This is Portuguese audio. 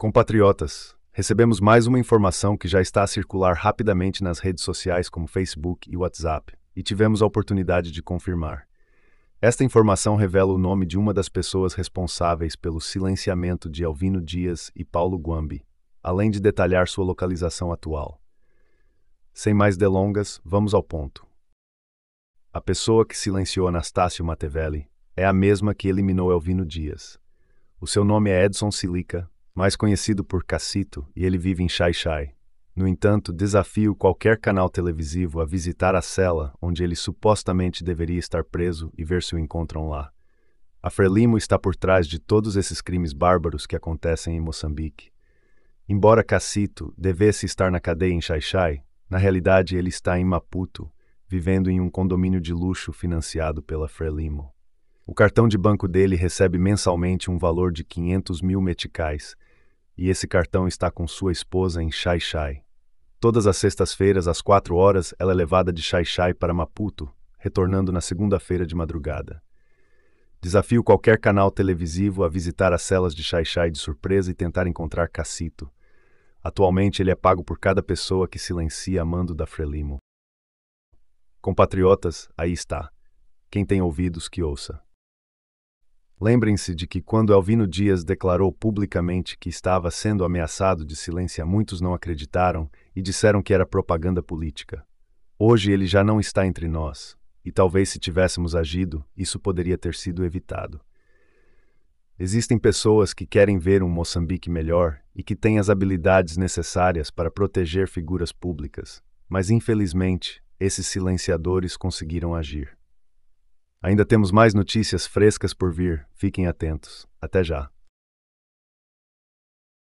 Compatriotas, recebemos mais uma informação que já está a circular rapidamente nas redes sociais como Facebook e WhatsApp, e tivemos a oportunidade de confirmar. Esta informação revela o nome de uma das pessoas responsáveis pelo silenciamento de Alvino Dias e Paulo Guambi, além de detalhar sua localização atual. Sem mais delongas, vamos ao ponto. A pessoa que silenciou Anastácio Matevelli é a mesma que eliminou Elvino Dias. O seu nome é Edson Silica, mais conhecido por Cassito, e ele vive em Chai Chai. No entanto, desafio qualquer canal televisivo a visitar a cela onde ele supostamente deveria estar preso e ver se o encontram lá. A Frelimo está por trás de todos esses crimes bárbaros que acontecem em Moçambique. Embora Cassito devesse estar na cadeia em Chai Chai, na realidade ele está em Maputo, vivendo em um condomínio de luxo financiado pela Frelimo. O cartão de banco dele recebe mensalmente um valor de 500 mil meticais, e esse cartão está com sua esposa em Xai Xai. Todas as sextas-feiras, às quatro horas, ela é levada de Xai Xai para Maputo, retornando na segunda-feira de madrugada. Desafio qualquer canal televisivo a visitar as celas de Xai Xai de surpresa e tentar encontrar Cacito. Atualmente ele é pago por cada pessoa que silencia a mando da Frelimo. Compatriotas, aí está. Quem tem ouvidos que ouça. Lembrem-se de que quando Elvino Dias declarou publicamente que estava sendo ameaçado de silêncio, muitos não acreditaram e disseram que era propaganda política. Hoje ele já não está entre nós, e talvez se tivéssemos agido, isso poderia ter sido evitado. Existem pessoas que querem ver um Moçambique melhor e que têm as habilidades necessárias para proteger figuras públicas, mas infelizmente esses silenciadores conseguiram agir. Ainda temos mais notícias frescas por vir. Fiquem atentos. Até já.